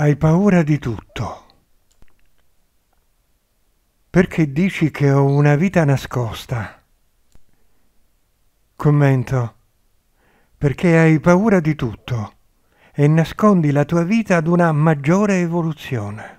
hai paura di tutto. Perché dici che ho una vita nascosta? Commento. Perché hai paura di tutto e nascondi la tua vita ad una maggiore evoluzione.